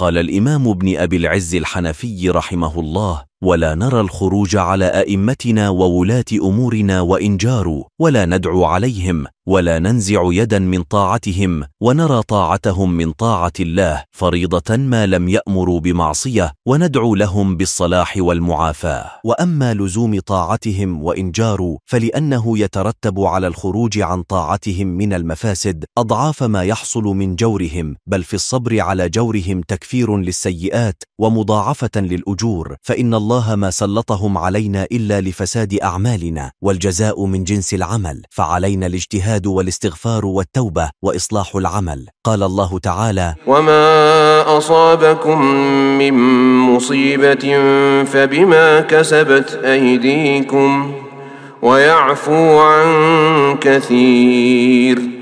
قال الإمام ابن أبي العز الحنفي رحمه الله ولا نرى الخروج على أئمتنا وولاة أمورنا وإن جاروا ولا ندعو عليهم ولا ننزع يدا من طاعتهم ونرى طاعتهم من طاعة الله فريضة ما لم يأمروا بمعصية وندعو لهم بالصلاح والمعافاة وأما لزوم طاعتهم وإن جاروا فلأنه يترتب على الخروج عن طاعتهم من المفاسد أضعاف ما يحصل من جورهم بل في الصبر على جورهم تكفير للسيئات ومضاعفة للأجور فإن الله الله ما سلطهم علينا إلا لفساد أعمالنا والجزاء من جنس العمل فعلينا الاجتهاد والاستغفار والتوبة وإصلاح العمل قال الله تعالى وما أصابكم من مصيبة فبما كسبت أيديكم ويعفو عن كثير